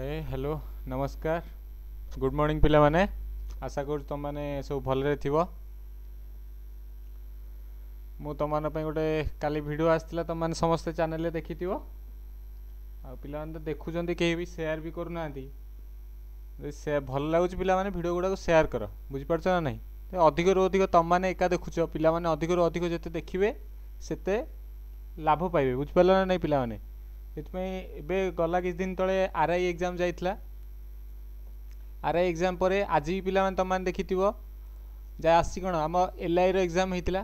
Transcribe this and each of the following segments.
ଏ hello ନମସ୍କାର good morning ପିଲାମାନେ ଆଶା କରୁଛି ତୁମମାନେ ସବୁ ଭଲରେ ଥିବ ମୁଁ ତୁମମାନଙ୍କ ପାଇଁ ଗୋଟେ କାଲି ଭିଡ଼ିଓ ଆସିଥିଲା ତୁମମାନେ ସମସ୍ତେ ଚ୍ୟାନେଲରେ ଦେଖିଥିବ ଆଉ ପିଲାମାନେ ତ ଦେଖୁଛନ୍ତି କେହି ବି ସେୟାର ବି କରୁନାହାନ୍ତି ଯଦି ସେ ଭଲ ଲାଗୁଛି ପିଲାମାନେ ଭିଡ଼ିଓ ଗୁଡ଼ାକୁ ସେୟାର କର ବୁଝିପାରୁଛ ନା ନାହିଁ ଅଧିକରୁ ଅଧିକ ତୁମମାନେ ଏକା ଦେଖୁଛ ପିଲାମାନେ ଅଧିକରୁ ଅଧିକ ଯେତେ ଦେଖିବେ ସେତେ ଲାଭ ପାଇବେ ବୁଝିପାରିଲ ନା ନାହିଁ ପିଲାମାନେ ସେଥିପାଇଁ ଏବେ ଗଲା କିଛି ଦିନ ତଳେ ଆର୍ ଆଇ ଏକ୍ଜାମ୍ ଯାଇଥିଲା ଆର୍ ଆଇ ଏକ୍ଜାମ୍ ପରେ ଆଜି ପିଲାମାନେ ତୁମମାନେ ଦେଖିଥିବ ଯାହା ଆସିଛି କ'ଣ ଆମ ଏଲ୍ ଆଇର ଏକ୍ଜାମ୍ ହେଇଥିଲା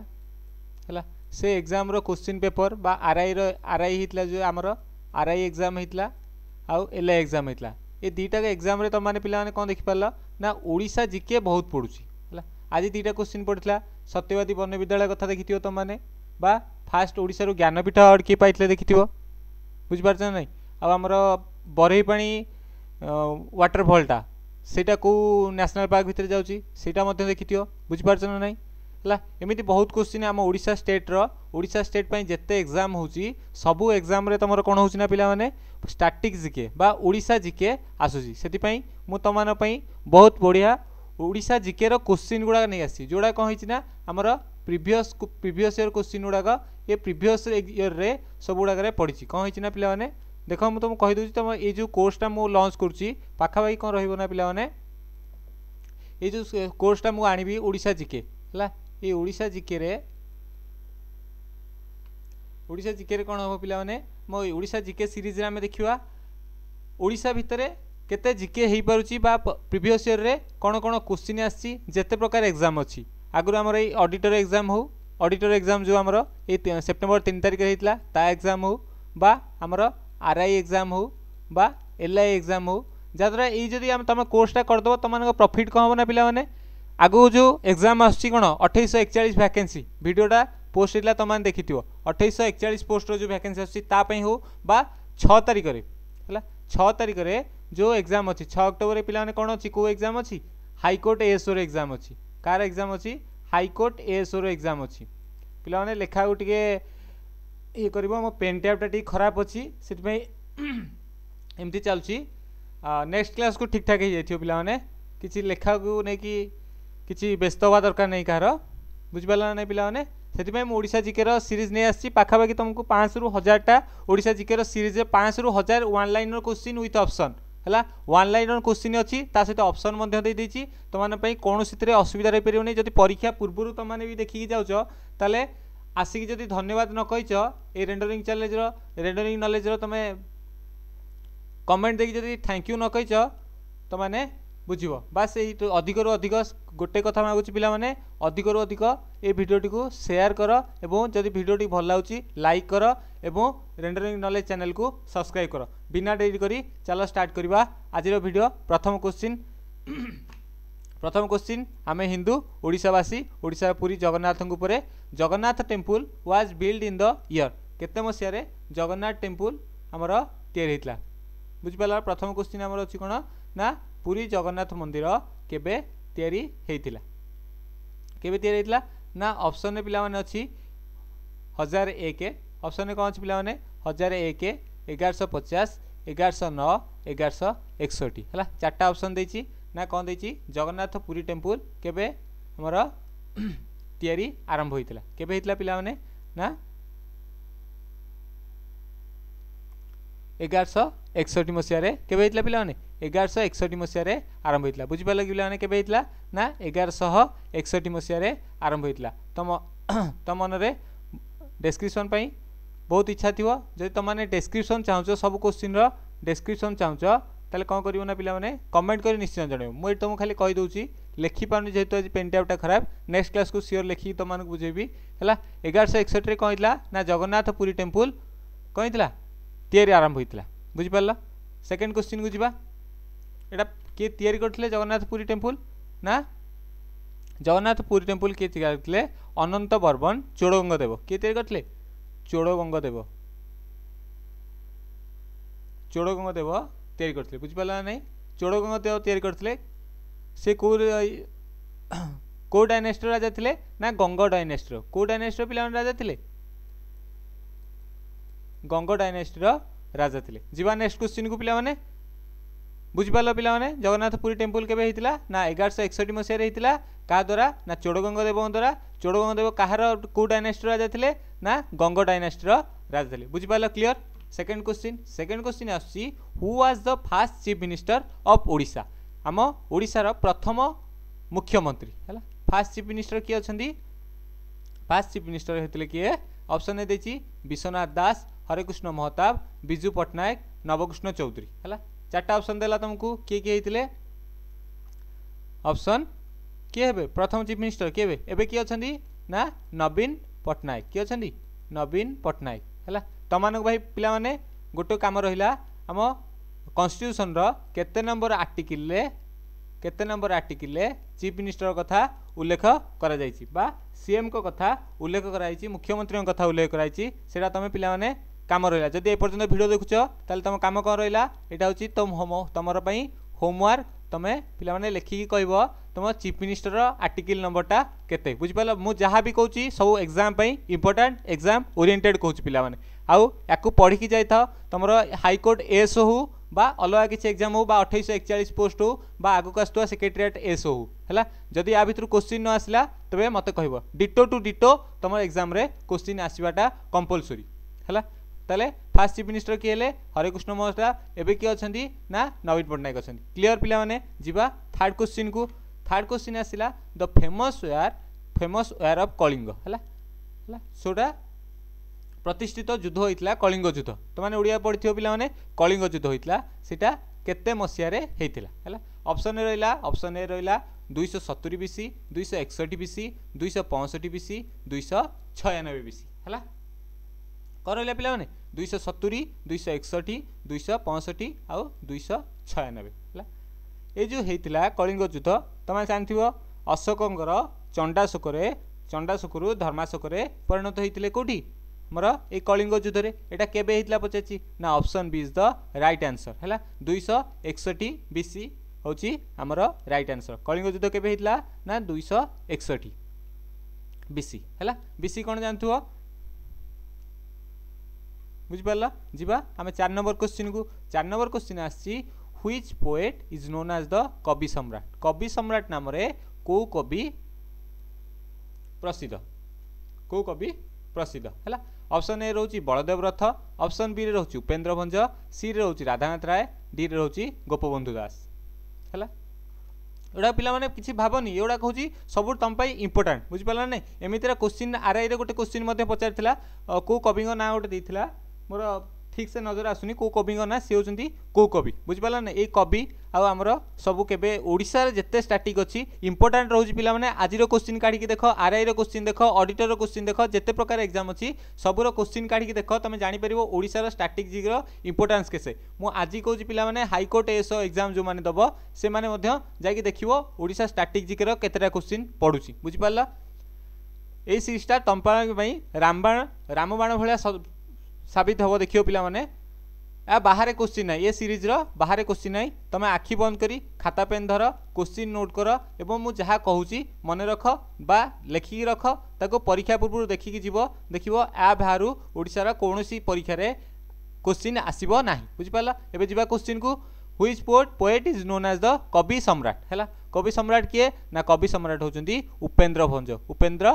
ହେଲା ସେ ଏକ୍ଜାମ୍ର କୋଶ୍ଚିନ୍ ପେପର୍ ବା ଆର୍ ଆଇର ଆର୍ ଆଇ ହେଇଥିଲା ଯେଉଁ ଆମର ଆର୍ ଆଇ ଏକ୍ଜାମ୍ ହେଇଥିଲା ଆଉ ଏଲ୍ ଆଇ ଏକ୍ଜାମ୍ ହେଇଥିଲା ଏ ଦୁଇଟାକ ଏକ୍ଜାମ୍ରେ ତୁମମାନେ ପିଲାମାନେ କ'ଣ ଦେଖିପାରିଲ ନା ଓଡ଼ିଶା ଜିକେ ବହୁତ ପଡ଼ୁଛି ହେଲା ଆଜି ଦୁଇଟା କୋଶ୍ଚିନ୍ ପଡ଼ିଥିଲା ସତ୍ୟବାଦୀ ବନ ବିଦ୍ୟାଳୟ କଥା ଦେଖିଥିବ ତୁମମାନେ ବା ଫାଷ୍ଟ ଓଡ଼ିଶାରୁ ଜ୍ଞାନପୀଠ କିଏ ପାଇଥିଲେ ଦେଖିଥିବ বুঝিপারছ না আউ আমার বরেইপাণি ওয়াটরফলটা ସେଇଟା କେଉଁ ନ୍ୟାସନାଲ୍ ପାର୍କ ଭିତରେ ଯାଉଛି ସେଇଟା ମଧ୍ୟ ଦେଖିଥିବ ବୁଝିପାରୁଛ ନା ନାହିଁ ହେଲା ଏମିତି ବହୁତ କୋଶ୍ଚିନ୍ ଆମ ଓଡ଼ିଶା ଷ୍ଟେଟ୍ର ଓଡ଼ିଶା ଷ୍ଟେଟ୍ ପାଇଁ ଯେତେ ଏକ୍ଜାମ୍ ହେଉଛି ସବୁ ଏକ୍ଜାମ୍ରେ ତୁମର କ'ଣ ହେଉଛି ନା ପିଲାମାନେ ଷ୍ଟାଟିକ୍ ଜିକେ ବା ଓଡ଼ିଶା ଜିକେ ଆସୁଛି ସେଥିପାଇଁ ମୁଁ ତୁମମାନଙ୍କ ପାଇଁ ବହୁତ ବଢ଼ିଆ ওড়িশা জিকের কোশ্চিন গুড়া নেই আসছি যেটা কম হয়েছে না আমার প্রিভিয়স প্রিভিয়স ইয়ার কোশ্চিন গুড়া এ প্রিভিয়স ইয়ার্রে সবুগুড়াকে পড়ছে কম হয়েছে না পিলা মানে দেখ মু তোমাকে কহিদেছি তোমার এই যে কোর্সটা মু লঞ্চ করছি পাখাপাখি কম রহব না পিলা মানে এই যে কোর্সটা মু আনিবি ওড়িশা জিকে হল এই ওড়িশা জিকে ওড়িশা জিকে কম হব পিলা মানে মো ওড়িশা জিকে সিরিজে আমি দেখা ওড়িশা ভিতরে କେତେ ଜିକେ ହେଇପାରୁଛି ବା ପ୍ରିଭିୟସ୍ ଇୟର୍ରେ କ'ଣ କ'ଣ କୋଶ୍ଚିନ୍ ଆସିଛି ଯେତେ ପ୍ରକାର ଏକ୍ଜାମ୍ ଅଛି ଆଗରୁ ଆମର ଏଇ ଅଡ଼ିଟର ଏକ୍ଜାମ୍ ହେଉ ଅଡ଼ିଟର ଏକ୍ଜାମ୍ ଯେଉଁ ଆମର ଏଇ ସେପ୍ଟେମ୍ବର ତିନି ତାରିଖରେ ହେଇଥିଲା ତା ଏକ୍ଜାମ୍ ହେଉ ବା ଆମର ଆର୍ ଆଇ ଏକ୍ଜାମ୍ ହେଉ ବା ଏଲ୍ ଆଇ ଏକ୍ଜାମ୍ ହେଉ ଯାହାଦ୍ୱାରା ଏଇ ଯଦି ଆମେ ତୁମେ କୋର୍ସଟା କରିଦେବ ତୁମମାନଙ୍କ ପ୍ରଫିଟ୍ କ'ଣ ହେବ ନା ପିଲାମାନେ ଆଗକୁ ଯେଉଁ ଏକ୍ଜାମ୍ ଆସୁଛି କ'ଣ ଅଠେଇଶହ ଏକଚାଳିଶ ଭ୍ୟାକେନ୍ସି ଭିଡ଼ିଓଟା ପୋଷ୍ଟ ହେଇଥିଲା ତୁମମାନେ ଦେଖିଥିବ ଅଠେଇଶହ ଏକଚାଳିଶ ପୋଷ୍ଟର ଯେଉଁ ଭ୍ୟାକେନ୍ସି ଆସୁଛି ତା ପାଇଁ ହେଉ ବା ଛଅ ତାରିଖରେ ହେଲା ଛଅ ତାରିଖରେ जो एग्जाम अच्छी छ अक्टोबर में पे कौन अच्छी कौ एग्जाम अच्छी हाइकोर्ट एएसओ एग्जाम अच्छी कार एग्जाम अच्छी हाइकोर्ट एएसओ रग्जाम अच्छी पे लेखा टी ये कर पेन टैपटा टी खराब अच्छी से एमती चलुच्ची नेक्स्ट क्लास को ठीक ठाक हो पाने किसी लेखा को लेकिन किसी व्यस्त हवा दरकार नहीं कहार बुझीपाला ना पाने से ओडा जिके सीरीज नहीं आसी पाखापाखि तुमको पाँच रु हजारटा ओडा जिके सीरीज पाँच रु हजार वनल क्वेश्चन ओथ अप्सन ହେଲା ୱାନ୍ ଲାଇନ୍ର କୋଶ୍ଚିନ୍ ଅଛି ତା ସହିତ ଅପସନ୍ ମଧ୍ୟ ଦେଇଦେଇଛି ତୁମମାନଙ୍କ ପାଇଁ କୌଣସିଥିରେ ଅସୁବିଧା ରହିପାରିବନି ଯଦି ପରୀକ୍ଷା ପୂର୍ବରୁ ତୁମମାନେ ବି ଦେଖିକି ଯାଉଛ ତାହେଲେ ଆସିକି ଯଦି ଧନ୍ୟବାଦ ନ କହିଛ ଏ ରେଣ୍ଡରିଂ ଚ୍ୟାଲେଞ୍ଜର ରେଣ୍ଡରିଂ ନଲେଜର ତୁମେ କମେଣ୍ଟ ଦେଇକି ଯଦି ଥ୍ୟାଙ୍କ ୟୁ ନ କହିଛ ତୁମମାନେ ବୁଝିବ ବାସ୍ ଏଇ ଅଧିକରୁ ଅଧିକ গোটে কথা মাগুছি পিলামানে অধিকরু অধিক এই ভিডিওটিকে সেয়ার কর এবং যদি ভিডিওটি ভাল লাগুচি লাইক কর এবং রেন্ডরিং নলেজ চ্যানেলকে সবসক্রাইব কর বিনা ডেরি করে চাল স্টার্ট করা আজির ভিডিও প্রথম কোশ্চিন প্রথম কোশ্চিন আমি হিন্দু ওড়িশাবাসী ওড়িশা পুরী জগন্নাথ উপরে Jagannath temple was built in the year কেতে মশিয়ারে জগন্নাথ টেম্পল আমার ତିଆରି ହେଇଥିଲା ବୁଝିପାରିଲା ପ୍ରଥମ କୋଶ୍ଚିନ୍ ଆମର ଅଛି କ'ଣ ନା ପୁରୀ ଜଗନ୍ନାଥ ମନ୍ଦିର କେବେ ତିଆରି ହେଇଥିଲା କେବେ ତିଆରି ହେଇଥିଲା ନା ଅପସନ୍ରେ ପିଲାମାନେ ଅଛି ହଜାର ଏକ ଅପସନ୍ରେ କ'ଣ ଅଛି ପିଲାମାନେ ହଜାର ଏକ ଏଗାରଶହ ପଚାଶ ଏଗାରଶହ ନଅ ଏଗାରଶହ ଏକଷଠି ହେଲା ଚାରିଟା ଅପସନ୍ ଦେଇଛି ନା କ'ଣ ଦେଇଛି ଜଗନ୍ନାଥ ପୁରୀ ଟେମ୍ପୁଲ୍ କେବେ ଆମର ତିଆରି ଆରମ୍ଭ ହୋଇଥିଲା କେବେ ହେଇଥିଲା ପିଲାମାନେ ନା ଏଗାରଶହ ଏକଷଠି ମସିହାରେ କେବେ ହେଇଥିଲା ପିଲାମାନେ ଏଗାରଶହ ଏକଷଠି ମସିହାରେ ଆରମ୍ଭ ହୋଇଥିଲା ବୁଝିପାରିଲ କି ପିଲାମାନେ କେବେ ହେଇଥିଲା ନା ଏଗାରଶହ ଏକଷଠି ମସିହାରେ ଆରମ୍ଭ ହୋଇଥିଲା ତମ ତମ ମନରେ ଡେସ୍କ୍ରିପସନ୍ ପାଇଁ ବହୁତ ଇଚ୍ଛା ଥିବ ଯଦି ତୁମମାନେ ଡେସ୍କ୍ରିପସନ୍ ଚାହୁଁଛ ସବୁ କୋଶ୍ଚିନ୍ର ଡେସ୍କ୍ରିପସନ୍ ଚାହୁଁଛ ତାହେଲେ କ'ଣ କରିବ ନା ପିଲାମାନେ କମେଣ୍ଟ କରି ନିଶ୍ଚୟ ଜଣାଇବ ମୁଁ ଏଠି ତୁମକୁ ଖାଲି କହିଦେଉଛି ଲେଖିପାରୁନି ଯେହେତୁ ଆଜି ପେନ୍ ଟ୍ୟାବ୍ଟା ଖରାପ ନେକ୍ସଟ କ୍ଲାସ୍କୁ ସିଓର ଲେଖିକି ତୁମମାନଙ୍କୁ ବୁଝେଇବି ହେଲା ଏଗାରଶହ ଏକଷଠିରେ କ'ଣ ହେଇଥିଲା ନା ଜଗନ୍ନାଥ ପୁରୀ ଟେମ୍ପୁଲ୍ କ'ଣ ହେଇଥିଲା ତିଆରି ଆରମ୍ଭ ହୋଇଥିଲା ବୁଝିପାରିଲ ସେକେଣ୍ଡ କୋଶ୍ଚିନ୍କୁ ଯିବା এটা କିଏ ତିଆରି କରିଥିଲେ ଜଗନ୍ନାଥ ପୁରୀ ଟେମ୍ପୁଲ ନା ଜଗନ୍ନାଥ ପୁରୀ ଟେମ୍ପୁଲ କିଏ ତିଆରି କରିଥିଲେ ଅନନ୍ତ ବର୍ବନ ଚୋଡ଼ଗଙ୍ଗ ଦେବ କିଏ ତିଆରି କରିଥିଲେ ଚୋଡ଼ଗଙ୍ଗ ଦେବ ଚୋଡ଼ଗଙ୍ଗ ଦେବ ତିଆରି କରିଥିଲେ ବୁଝିପାରିଲା ନା ନାହିଁ ଚୋଡ଼ଗଙ୍ଗ ଦେବ ତିଆରି କରିଥିଲେ ସେ କେଉଁ କେଉଁ ଡାଇନେଷ୍ଟିର ରାଜା ଥିଲେ ନା ଗଙ୍ଗ ଡାଇନେଷ୍ଟିର କେଉଁ ଡାଇନେଷ୍ଟିର ପିଲାମାନେ ରାଜା ଥିଲେ ଗଙ୍ଗ ଡାଇନେଷ୍ଟିର ରାଜା ଥିଲେ ଯିବା ନେକ୍ସଟ କ୍ୱେଶ୍ଚିନ୍କୁ ପିଲାମାନେ বুঝিপার পিলামানে জগন্নাথপুরী টেম্পল কেবে হয়েছিল না এগারশো একষট্টি মশায় হয়েছিল কাহাদ্বারা না চোড়গঙ্গ দেবঙ্ক দ্বারা চোড়গঙ্গ দেব কাহার কেউ ডাইনাস্টির রাজা লে না গঙ্গ ডাইনাস্টির রাজা লে বুঝিপার clear second question second question আসুচি who was the first chief minister of Odisha আম ওড়িশার প্রথম মুখ্যমন্ত্রী হ্যাঁ ফার্স্ট চিফ মিনিষ্টর কি অনেক ফার্স্ট চিফ মিনিষ্টর হয়েছিল কি অপশন দিয়েছি বিশ্বনাথ দাস হরেকৃষ্ণ মহতাব বিজু পট্টনাক নবকৃষ্ণ চৌধুরী হ্যাঁ চারটা অপশন দেলা তোমাকে কি কি হয়েছে অপশন কি হবে প্রথম চিফ মিনিষ্টর কি হবে এবে কি অনেক না নবীন পট্টনাক কি অনেক নবীন পট্টনাক হল তোমাকে ভাই পিলা মানে গোটে কাম রহিলা আম কনস্টিট্ୟୁସନ୍ର କେତେ ନମ୍ବର ଆର୍ଟିକିଲ୍ରେ କେତେ ନମ୍ବର ଆର୍ଟିକିଲ୍ରେ ଚିଫ୍ ମିନିଷ୍ଟର କଥା ଉଲ୍ଲେଖ କରାଯାଇଛି ବା ସିଏମ୍ଙ୍କ କଥା ଉଲ୍ଲେଖ କରାଯାଇଛି ମୁଖ୍ୟମନ୍ତ୍ରୀଙ୍କ କଥା ଉଲ୍ଲେଖ କରାଯାଇଛି ସେଇଟା ତୁମେ ପିଲାମାନେ কাম রহিলা যদি এপর্যন্ত ভিডিও দেখুছ তাহলে তোমার কাম কম রহিলা এটা হচ্ছে তোম হোম তোমার হোমওয়ার্ক তুমি পিলামানে লেখিকি কইব তোমার চিফ মিনিষ্টর আর্টিকল নম্বরটা কেতে বুঝিপার মু যা বি কৌছি সব এক্সাম পাই ইম্পর্টাট এক্সাম ওরিয়েন্টেড কৌছি পিলামানে আউ একু পড়িকি যাই থাও তোমার হাইকোর্ট এস হো বা অলগা কিছু এক্সাম হো বা অঠাইশ একচাশ পোস্ট হো বা আগুক আসুয়া সেক্রেটারিয়েট এস হো হল যদি ইয়া ভিতর কোশ্চিন ন আসলা তবে মতো কহব ডিটো টু ডিটো তোমার এক্সামে কোশ্চিন আসবাটা কম্পলসরি হলা তাহলে ফার্স্ট চিফ মিনিষ্টর কি হলে হরেকৃষ্ণ মহতা এবে কি অনেক না নবীন পট্টনাক অনেক ক্লিয়ার পিলা মানে যা থার্ড কোশ্চিন কু থার্ড কোশ্চিন আসিলা the famous war famous war of Kalinga হলা হলা সেটা প্রতিষ্ঠিত যুদ্ধ হয়েছিল কলিঙ্গ যুদ্ধ তোমাদের ওড়িয়া পড়িথিও পিলা মানে কলিঙ্গ যুদ্ধ হয়েছিল সেটা কেতে মশিয়ারে হয়েছিল হলা অপশন এ রহলা অপশন এ রহলা ଦୁଇଶହ ସତୁରି ବି ସି ଦୁଇଶହ ଏକଷଠି ବି ସି ଦୁଇଶହ ପଞ୍ଚଷଠି ବି ସି ଦୁଇଶହ ଛୟାନବେ ବି ସି ହେଲା କ'ଣ ରହିଲା ପିଲାମାନେ दुईश सतुरी दुईश एकसठी दुईश पँसठी आउ दुईश छयानब्बे होला ए जो ହେଇଥିଲା କଳିଙ୍ଗ ଯୁଦ୍ଧ ତମେ ଜାଣିଥିବ ଅଶୋକଙ୍କର ଚଣ୍ଡାଶୋକରେ ଚଣ୍ଡାଶୋକରୁ ଧର୍ମାଶୋକରେ ପରିଣତ ହେଇଥିଲେ କେଉଁଠି ମୋର ଏଇ କଳିଙ୍ଗ ଯୁଦ୍ଧରେ ଏଇଟା କେବେ ହେଇଥିଲା ପଚାରିଛି ନା option B is the right answer ହେଲା ଦୁଇଶହ ଏକଷଠି ବି ସି ହେଉଛି ଆମର ରାଇଟ୍ ଆନ୍ସର୍ କଳିଙ୍ଗ ଯୁଦ୍ଧ କେବେ ହେଇଥିଲା ନା ଦୁଇଶହ ଏକଷଠି ବି ସି ହେଲା ବି ସି କ'ଣ ଜାଣିଥିବ বুঝিপার যা আমি চার নম্বর কোশ্চিন কু চার নম্বর কোশ্চিন আসছি which poet is known as the কবি সম্রাট কবি সম্রাট নামে কেউ কবি প্রসিদ্ধ কেউ কবি প্রসিদ্ধ হল অপশন এ রয়েছে বলদেব রথ অপশন বি রয়েছে উপেন্দ্র ভঞ্জ সি রয়েছে রাধানাথ রায় ডি রয়েছে গোপবন্ধু দাস হল ଏଗୁଡ଼ା ପିଲାମାନେ କିଛି ଭାବନି ଏଗୁଡ଼ା କହୁଛି ସବୁ ତୁମ ପାଇଁ ଇମ୍ପୋର୍ଟାଣ୍ଟ ବୁଝିପାରିଲା ନା ନାହିଁ ଏମିତିରେ କୋଶ୍ଚିନ୍ ଆର୍ଆଇରେ ଗୋଟେ କୋଶ୍ଚିନ୍ ମଧ୍ୟ ପଚାରିଥିଲା କେଉଁ କବିଙ୍କ ନାଁ ଗୋଟେ ଦେଇଥିଲା ମୋର ଠିକ୍ସେ ନଜର ଆସୁନି କେଉଁ କବିଙ୍କ ନାଁ ସେ ହେଉଛନ୍ତି କେଉଁ କବି ବୁଝିପାରିଲା ନା ଏଇ କବି ଆଉ ଆମର ସବୁ କେବେ ଓଡ଼ିଶାରେ ଯେତେ ଷ୍ଟାଟିକ୍ ଅଛି ଇମ୍ପୋର୍ଟାଣ୍ଟ ରହୁଛି ପିଲାମାନେ ଆଜିର କୋଶ୍ଚିନ୍ କାଢ଼ିକି ଦେଖ ଆର୍ଆଇର କୋଶ୍ଚିନ୍ ଦେଖ ଅଡିଟର କୋଶ୍ଚିନ୍ ଦେଖ ଯେତେ ପ୍ରକାର ଏକ୍ଜାମ୍ ଅଛି ସବୁର କୋଶ୍ଚିନ୍ କାଢ଼ିକି ଦେଖ ତୁମେ ଜାଣିପାରିବ ଓଡ଼ିଶାର ଷ୍ଟାଟିକ୍ ଜିର ଇମ୍ପୋର୍ଟାନ୍ସ କେତେ ମୁଁ ଆଜି କହୁଛି ପିଲାମାନେ ହାଇକୋର୍ଟ ଏସ୍ ଏକ୍ଜାମ୍ ଯେଉଁମାନେ ଦେବ ସେମାନେ ମଧ୍ୟ ଯାଇକି ଦେଖିବ ଓଡ଼ିଶା ଷ୍ଟାଟିକ୍ ଜିକେର କେତେଟା କୋଶ୍ଚିନ୍ ପଡ଼ୁଛି ବୁଝିପାରିଲ এই সিরিজটা ପାଇଁ ରାମବାଣ ରାମବାଣ ଭଳିଆ সাবিত হব দেখিও পিলামানে ଏ ବାହାରେ କୋଶ୍ଚିନ୍ ନାହିଁ ଏ ସିରିଜ୍ର ବାହାରେ କୋଶ୍ଚିନ୍ ନାହିଁ ତୁମେ ଆଖି ବନ୍ଦ କରି ଖାତା ପେନ୍ ଧର କୋଶ୍ଚିନ୍ ନୋଟ୍ କର ଏବଂ ମୁଁ ଯାହା କହୁଛି ମନେ ରଖ ବା ଲେଖିକି ରଖ ତାକୁ ପରୀକ୍ଷା ପୂର୍ବରୁ ଦେଖିକି ଯିବ ଦେଖିବ ଆ ବାହାରୁ ଓଡ଼ିଶାର କୌଣସି ପରୀକ୍ଷାରେ କୋଶ୍ଚିନ୍ ଆସିବ ନାହିଁ ବୁଝିପାରିଲ ଏବେ ଯିବା କୋଶ୍ଚିନ୍କୁ which poet poet is known as the কবি সম্রাট হল কবি সম্রাট কিয়ে না কবি সম্রাট হচ্ছেন উপেন্দ্র ভঞ্জ উপেন্দ্র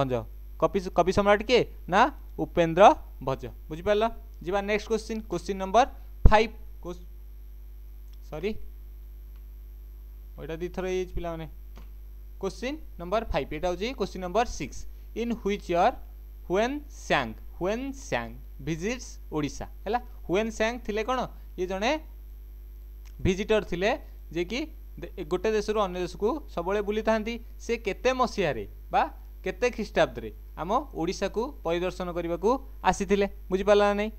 ভঞ্জ कपि कवि सम्राट किए ना उपेन्द्र भज बुझिपार जी next question question number five सरी दी थर ये पे क्वेश्चन नंबर फाइव यहाँ हूँ question number six in which year Hiuen Tsang Hiuen Tsang visits Odisha है हुएन सांग थे कौन ये जड़े भिजिटर थे जे कि गोटे देश अन्य देश को सब बुली था से केते मसीह କେତେ ଖ୍ରୀଷ୍ଟାବ୍ଦରେ ଆମ ଓଡ଼ିଶାକୁ ପରିଦର୍ଶନ କରିବାକୁ ଆସିଥିଲେ ବୁଝିପାରିଲା ନା ନାହିଁ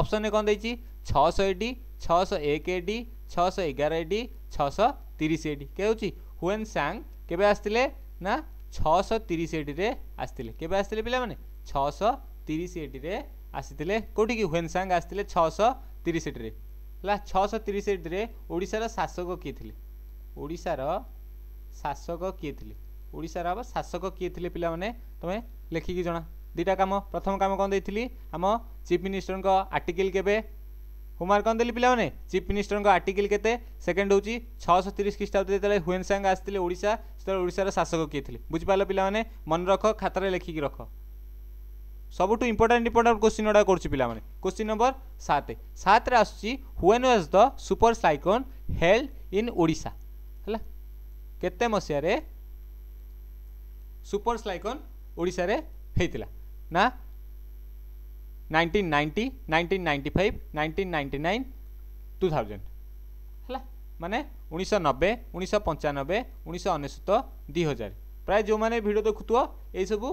ଅପସନରେ କ'ଣ ଦେଇଛି ଛଅଶହ ଏଡ଼ି ଛଅଶହ ଏକ ଏଡ଼ି ଛଅଶହ ଏଗାର ଏଡ଼ି ଛଅଶହ ତିରିଶ ଏଡ଼ି କେ ହେଉଛି ହୁଏନ୍ ସାଙ୍ଗ କେବେ ଆସିଥିଲେ ନା ଛଅଶହ ତିରିଶ ଏଡ଼ିରେ ଆସିଥିଲେ କେବେ ଆସିଥିଲେ ପିଲାମାନେ ଛଅଶହ ତିରିଶ ଏଡ଼ିରେ ଆସିଥିଲେ କେଉଁଠିକି ହୁଏନ୍ ସାଙ୍ଗ ଆସିଥିଲେ ଛଅଶହ ତିରିଶ ଏଡ଼ିରେ ହେଲା ଛଅଶହ ତିରିଶ ଏଡ଼ିରେ ଓଡ଼ିଶାର ଶାସକ କିଏ ଥିଲେ ଓଡ଼ିଶାର ଶାସକ କିଏ ଥିଲେ ଓଡ଼ିଶାର ହେବ ଶାସକ କିଏ ଥିଲେ ପିଲାମାନେ ତୁମେ ଲେଖିକି ଜଣା ଦୁଇଟା କାମ ପ୍ରଥମ କାମ କ'ଣ ଦେଇଥିଲି ଆମ ଚିଫ୍ ମିନିଷ୍ଟରଙ୍କ ଆର୍ଟିକିଲ୍ କେବେ হোমওয়ার্ক কম দেলি পিলামানে চিফ মিনিষ্টর আর্টিকল কেতে সেকেন্ড হচ্ছে ছশো তিরিশ খ্রিস্টাব্দে যেতে হুয়েনসাং আসলে ওড়শা সেতু ওড়শার শাসক কিয়ে লে বুঝিপার পিলামানে মনে রখ খাতার লেখিকি রখ সবুঠু ইম্পর্টাট ইম্পর্টাট কোশ্চিন গুড়া করছি পিলামানে কোশ্চিন নম্বর সাত সাতরে আসুচি when was the super cyclone held in Odisha হল কেতে মশিয়ারে সুপর স্লাইকন ওড়িশার হয়েছিল না nineteen ninety nineteen ninety five nineteen ninety nine two thousand ହେଲା ମାନେ ଉଣେଇଶହ ନବେ ଉଣେଇଶହ ପଞ୍ଚାନବେ ଉଣେଇଶହ ଅନେଶ୍ୱତ ଦୁଇ ହଜାର ପ୍ରାୟ ଯେଉଁମାନେ ଭିଡ଼ିଓ ଦେଖୁଥିବ ଏଇସବୁ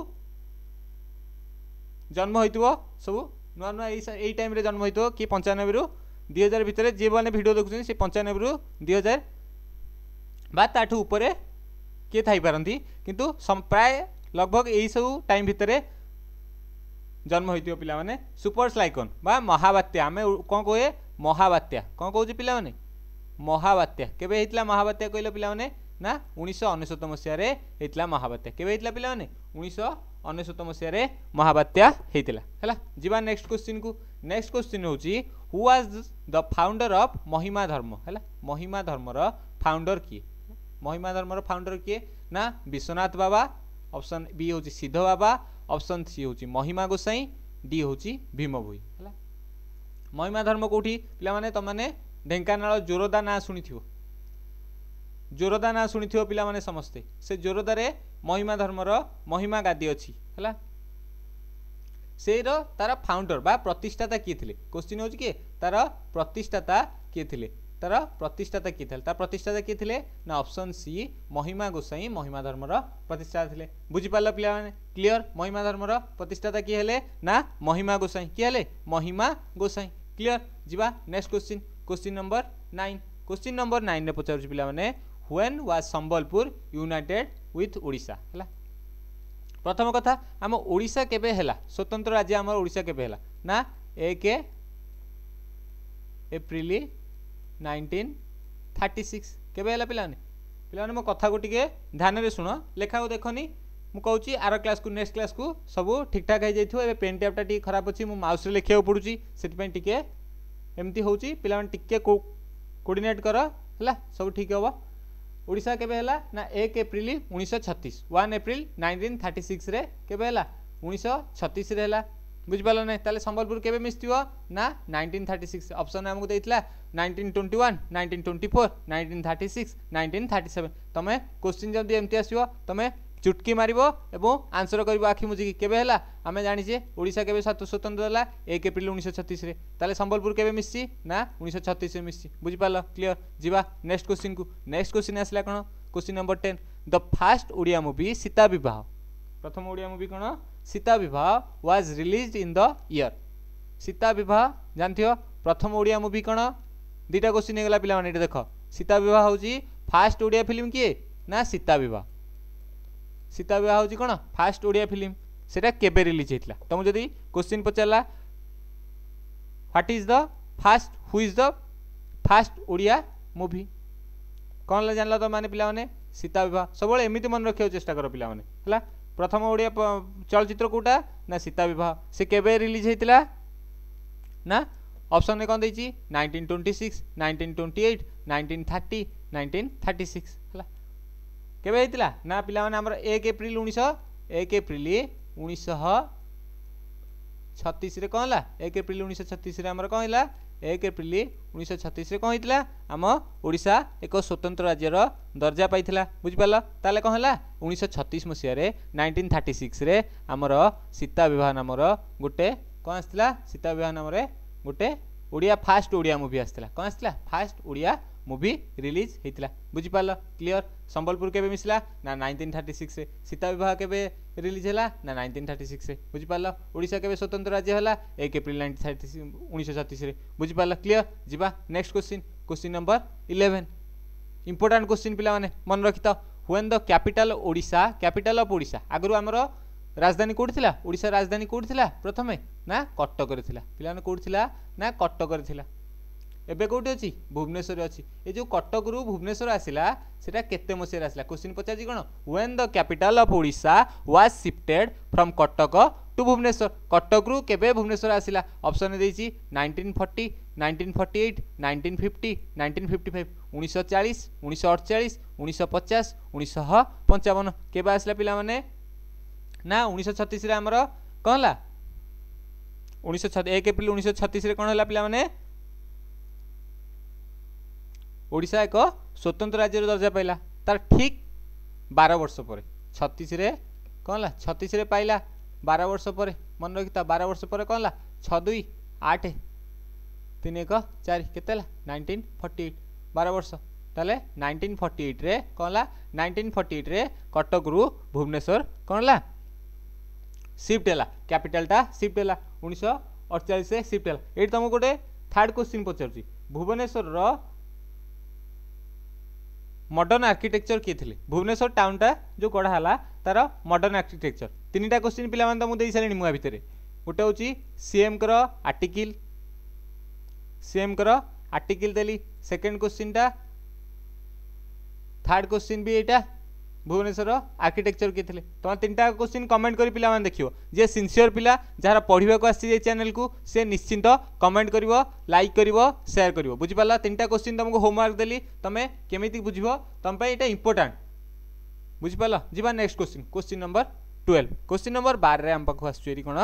ଜନ୍ମ ହୋଇଥିବ ସବୁ ନୂଆ ନୂଆ ଏଇ ଏଇ ଟାଇମ୍ରେ ଜନ୍ମ ହୋଇଥିବ କି ପଞ୍ଚାନବେରୁ ଦୁଇ ହଜାର ଭିତରେ ଯିଏମାନେ ଭିଡ଼ିଓ ଦେଖୁଛନ୍ତି ସେ ପଞ୍ଚାନବେରୁ ଦୁଇ ହଜାର ବା ତା'ଠୁ ଉପରେ କିଏ ଥାଇପାରନ୍ତି କିନ୍ତୁ ପ୍ରାୟ लगभग ଏହିସବୁ ଟାଇମ୍ ଭିତରେ ଜନ୍ମ ହୋଇଥିବ ପିଲାମାନେ ସୁପର ସ୍ଲାଇକନ୍ ବା ମହାବାତ୍ୟା ଆମେ କ'ଣ କହେ ମହାବାତ୍ୟା କ'ଣ କହୁଛୁ ପିଲାମାନେ ମହାବାତ୍ୟା କେବେ ହେଇଥିଲା ମହାବାତ୍ୟା କହିଲ ପିଲାମାନେ ନା ଉଣେଇଶହ ଅନେଶ୍ୱତ ମସିହାରେ ହେଇଥିଲା ମହାବାତ୍ୟା କେବେ ହେଇଥିଲା ପିଲାମାନେ ଉଣେଇଶହ ଅନେଶ୍ୱତ ମସିହାରେ ମହାବାତ୍ୟା ହେଇଥିଲା ହେଲା ଯିବା ନେକ୍ସଟ କ୍ୱେଶ୍ଚିନ୍କୁ ନେକ୍ସଟ କ୍ୱେଶ୍ଚିନ୍ ହେଉଛି who was the founder of Mahima Dharma ହେଲା ମହିମା ଧର୍ମର ଫାଉଣ୍ଡର କିଏ ମହିମା ଧର୍ମର ଫାଉଣ୍ଡର କିଏ ନା ବିଶ୍ୱନାଥ ବାବା ଅପସନ୍ ବି ହେଉଛି ସିଦ୍ଧ ବାବା ଅପସନ୍ ସି ହେଉଛି ମହିମା ଗୋସାଇଁ ଡି ହେଉଛି ଭୀମ ଭୋଇ ହେଲା ମହିମା ଧର୍ମ କେଉଁଠି ପିଲାମାନେ ତମମାନେ ଢେଙ୍କାନାଳ ଜୋରଦା ନାଁ ଶୁଣିଥିବ ଜୋରଦା ନାଁ ଶୁଣିଥିବ ପିଲାମାନେ ସମସ୍ତେ ସେ ଜୋରଦାରେ ମହିମା ଧର୍ମର ମହିମା ଗାଦି ଅଛି ହେଲା ସେଇର ତାର ଫାଉଣ୍ଡର ବା ପ୍ରତିଷ୍ଠାତା କିଏ ଥିଲେ କୋଶ୍ଚିନ୍ ହେଉଛି କିଏ ତାର ପ୍ରତିଷ୍ଠାତା କିଏ ଥିଲେ তার প্রতিষ্ঠাতা কি লে তার প্রতিষ্ঠাতা কি লে না অপশন সি মহিমা গোসাই মহিমা ধর্মর প্রতিষ্ঠাতা লে বুঝিপারল পিলা মানে ক্লিয়র মহিমা ধর্মর প্রতিষ্ঠাতা কি হলে না মহিমা গোসাই কি হলে মহিমা গোসাই ক্লিয়র যা next question question number nine question number নাইনরে পচারুছি পিলা মানে when was Sambalpur united with Odisha হলা প্রথম কথা আমার ওড়িশা কেবে হেলা স্বতন্ত্র রাজ্য আমার ওড়িশা কেবে হেলা না এক এপ্রিল नाइंटीन थर्टी सिक्स केवे पाने मो कथा को टी ध्यान शुण लेखा को देखनी मुझे आर क्लास को नेक्स्ट क्लास को सब ठीक ठाक हो पेन टैपटा टी खराब अच्छी माउस लिखा पड़ू से टी एमती हूँ पाने टे कोर्डनेट कर है सब ठीक हे ओडा के ना एक एप्रिल उन्नीस छत्तीस one April nineteen thirty six केवे उन्नीस छत्तीस বুঝিপাল না তাহলে সম্বলপুর কেবে মিশিব না নাইনটিন থার্টি সিক্স অপসন আমাকে দিয়েছিল nineteen twenty one nineteen twenty four nineteen thirty six nineteen thirty seven তুমি কোশ্চিন যদি এমতি আসব তুমি চুটকি মারিব এবং আনসর করব আখি মুজিকি কেবে হল আমি জাঁচে ওড়শা কেবে স্বতন্ত্র হল এক এপ্রিল উনিশশো ছত্রিশে তাহলে সম্বলপুর কেবে মিশছি না উনিশশো ছত্রিশে মিশছি বুঝিপাল ক্লিয়র যা নেক্সট কোশ্চিন কু নেক্সট কোশ্চিন আসলা কোণ question number ten the first Odia movie Sita Bibaha प्रथम ओडिया मुवि कौन सीता बह was release in the year Sita बह जानथ प्रथम ओडिया मुवि कौन दुटा क्वेश्चन होगा पे मैंने देख सीता बह हूँ फास्ट ओडिया फिल्म किए ना सीता बह सीता बह हूँ कौन फास्ट ओडिया फिल्म सेटा के रिलीज होता तुम जदि क्वेश्चन पचारा ह्वाट इज द फास्ट हुई is the first Odia movie कौन जान लो तुमने पे सीता बह सब एमती मन रखा चेस्टा कर पाला ପ୍ରଥମ ଓଡ଼ିଆ ଚଳଚ୍ଚିତ୍ର କେଉଁଟା ନା ସୀତା ବିବାହ ସେ କେବେ ରିଲିଜ୍ ହେଇଥିଲା ନା ଅପସନ୍ରେ କ'ଣ ଦେଇଛି nineteen twenty six nineteen twenty eight nineteen thirty nineteen thirty six ହେଲା କେବେ ହେଇଥିଲା ନା ପିଲାମାନେ ଆମର ଏକ ଏପ୍ରିଲ ଉଣେଇଶହ ଏକ ଏପ୍ରିଲ ଉଣେଇଶହ ଛତିଶରେ କ'ଣ ହେଲା ଏକ ଏପ୍ରିଲ ଉଣେଇଶହ ଛତିଶରେ ଆମର କ'ଣ ହେଲା ଏକ ଏପ୍ରିଲ ଉଣେଇଶହ ଛତିଶରେ କ'ଣ ହେଇଥିଲା ଆମ ଓଡ଼ିଶା ଏକ ସ୍ୱତନ୍ତ୍ର ରାଜ୍ୟର ଦର୍ଜା ପାଇଥିଲା ବୁଝିପାରିଲ ତାହେଲେ କ'ଣ ହେଲା ଉଣେଇଶହ ଛତିଶ ମସିହାରେ ନାଇଣ୍ଟିନ୍ ଥାର୍ଟି ସିକ୍ସରେ ଆମର ସୀତା ବିବାହ ନାମର ଗୋଟେ କ'ଣ ଆସିଥିଲା ସୀତା ବିବାହ ନାମରେ ଗୋଟେ ଓଡ଼ିଆ ଫାଷ୍ଟ ଓଡ଼ିଆ ମୁଭି ଆସିଥିଲା କ'ଣ ଆସିଥିଲା ଫାଷ୍ଟ ଓଡ଼ିଆ মুভি রিলিজ হয়েছিল বুঝিপারল ক্লিয়র সম্বলপুর কেবে মিশলা না নাইনটিন থার্টি সিক্স সীতা বিবাহ কেবে রিলিজ হল না নাইনটিন থার্টি সিক্স বুঝিপারল ওড়শা কেবে স্বতন্ত্র রাজ্য হল এক এপ্রিল নাইনটিন থার্টি উনিশশো ছত্রিশে বুঝিপারল ক্লিয়র যা next question question number eleven important question পিলামানে মনে রখিথাও when the capital Odisha capital of Odisha ଆଗରୁ ଆମର ରାଜଧାନୀ କେଉଁଠି ଥିଲା ଓଡ଼ିଶାର ରାଜଧାନୀ କେଉଁଠି ଥିଲା ପ୍ରଥମେ ନା କଟକରେ ଥିଲା ପିଲାମାନେ କେଉଁଠି ଥିଲା ନା କଟକରେ ଥିଲା ଏବେ କେଉଁଠି ଅଛି ଭୁବନେଶ୍ୱରରେ ଅଛି ଏ ଯେଉଁ କଟକରୁ ଭୁବନେଶ୍ୱର ଆସିଲା ସେଇଟା କେତେ ମସିହାରେ ଆସିଲା କୋଶ୍ଚିନ୍ ପଚାରିଛି କ'ଣ when the capital of Odisha was shifted from Cuttack to Bhubaneswar କଟକରୁ କେବେ ଭୁବନେଶ୍ୱର ଆସିଲା ଅପସନ୍ ଦେଇଛି nineteen forty nineteen forty eight nineteen fifty nineteen fifty five ଉଣେଇଶହ ଚାଳିଶ ଉଣେଇଶହ ଅଠଚାଳିଶ ଉଣେଇଶହ ପଚାଶ ଉଣେଇଶହ ପଞ୍ଚାବନ କେବେ ଆସିଲା ପିଲାମାନେ ନା ଉଣେଇଶହ ଛତିଶରେ ଆମର କ'ଣ ହେଲା ଉଣେଇଶହ ଏକ ଏପ୍ରିଲ ଉଣେଇଶହ ଛତିଶରେ କ'ଣ ହେଲା ପିଲାମାନେ ଓଡ଼ିଶା ଏକ ସ୍ୱତନ୍ତ୍ର ରାଜ୍ୟର ଦର୍ଜା ପାଇଲା ତାର ଠିକ୍ ବାର ବର୍ଷ ପରେ ଛତିଶରେ କ'ଣ ହେଲା ଛତିଶରେ ପାଇଲା ବାର ବର୍ଷ ପରେ ମନେ ରଖିଥା ବାର ବର୍ଷ ପରେ କ'ଣ ହେଲା ଛଅ ଦୁଇ ଆଠ ତିନି ଏକ ଚାରି କେତେ ହେଲା ନାଇନଟିନ୍ ଫର୍ଟି ଏଇଟ୍ ବାର ବର୍ଷ ତାହେଲେ ନାଇନଟିନ୍ ଫର୍ଟି ଏଇଟ୍ରେ କ'ଣ ହେଲା ନାଇନଟିନ୍ ଫର୍ଟି ଏଇଟ୍ରେ କଟକରୁ ଭୁବନେଶ୍ୱର କ'ଣ ହେଲା ସିଫ୍ଟ ହେଲା କ୍ୟାପିଟାଲଟା ସିଫ୍ଟ ହେଲା ଉଣେଇଶହ ଅଠଚାଳିଶରେ ସିଫ୍ଟ ହେଲା ଏଇଠି ତୁମକୁ ଗୋଟେ ଥାର୍ଡ଼ କୋଶ୍ଚିନ୍ ପଚାରୁଛି ଭୁବନେଶ୍ୱରର মডর্ন আর্কিটেকচর কি লে ভুবনেশ্বর টাউনটা যে গড়া হল তার মডর্ন আর্কিটেকচর তিনটা কোশ্চিন পিলা মানে তুমি সারে মু ভিতরে গোটে হচ্ছে সিএমকর আর্টিকল সিএমকর আর্টিকল দেলি সেকেন্ড কোশ্চিনটা থার্ড কোশ্চিন বি এইটা भुवनेश्वर आर्किटेक्चर किए थे तुम तीन टा क्वेश्चन कमेंट कर पिला देखियो जे सिंसियर पिला जहाँ पढ़ाक आई चैनल को से निश्चिंत कमेंट कर लाइक कर सेयार कर बुझिपाल तीन टाइम क्वेश्चन तुमको होमवर्क देली तुम्हें केमी बुझ तुम्हें ये इंपोर्टां बुझिपाल जी next question question number twelve question number बारे आम पाक आसरी कौन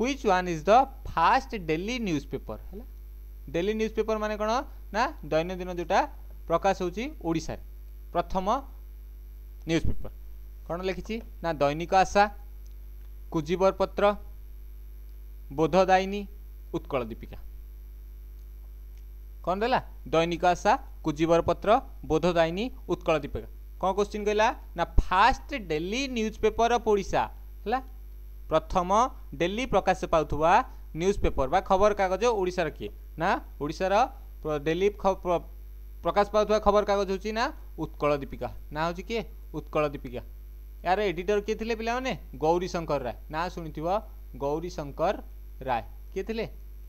which one is the first daily newspaper है डेली न्यूज पेपर मान कौन ना दैनन्दिन जोटा प्रकाश होशार प्रथम ନ୍ୟୁଜ୍ ପେପର୍ କ'ଣ ଲେଖିଛି ନା ଦୈନିକ ଆଶା କୁଜିବର ପତ୍ର ବୋଧଦାୟିନୀ ଉତ୍କଳ ଦୀପିକା କ'ଣ ଦେଲା ଦୈନିକ ଆଶା କୁଜିବର ପତ୍ର ବୋଧଦାୟିନୀ ଉତ୍କଳ ଦୀପିକା କ'ଣ କୋଶ୍ଚିନ୍ କହିଲା ନା first daily newspaper of Odisha ହେଲା ପ୍ରଥମ ଡେଲି ପ୍ରକାଶ ପାଉଥିବା ନ୍ୟୁଜ୍ ପେପର୍ ବା ଖବରକାଗଜ ଓଡ଼ିଶାର କିଏ ନା ଓଡ଼ିଶାର ଡେଲି ପ୍ରକାଶ ପାଉଥିବା ଖବରକାଗଜ ହେଉଛି ନା ଉତ୍କଳ ଦୀପିକା ନା ହେଉଛି କିଏ उत्कल दीपिका यार एडिटर किए थे पे गौरीशंकर राय ना शुणि गौरीशंकर राय किए थे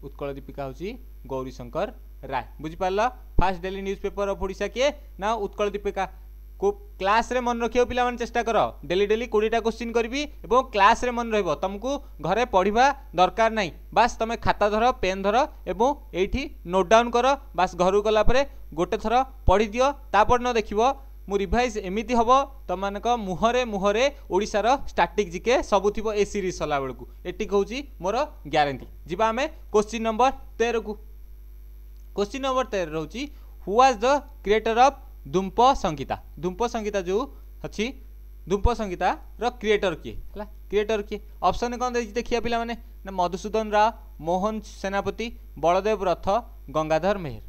उत्कल दीपिका हूँ गौरीशंकर राय बुझिपार first daily newspaper of Odisha किए ना उत्कल दीपिका को क्लास रे मन रखे पे माने कर डेली डेली कोड़ीटा क्वेश्चन करी एवं क्लास रे मन रहबो तुमको घरे पढ़ा दरकार ना बास तुम खाता धर पेन धर एवं एठी नोट डाउन कर बास घर गला परे गोटे थर पढ़ी दिता तापर न देखिबो रिभाइज एमती हम तुम मुहरे मुहरे ओडार स्टाटिक जिके सब थी ए सीरीज सला बेलू एटिक हूँ मोर ग्यारंटी जीवा आम क्वेश्चन नंबर तेरह को क्वेश्चन नंबर तेरह रोच who was the creator of Dhumpa Sangita Dhumpa Sangita जो अच्छी धूमप संगीता रिएटर किए है क्रिएटर किए अपसन कौन दे देखिए पे मधुसूदन राव मोहन सेनापति बलदेव रथ गंगाधर मेहर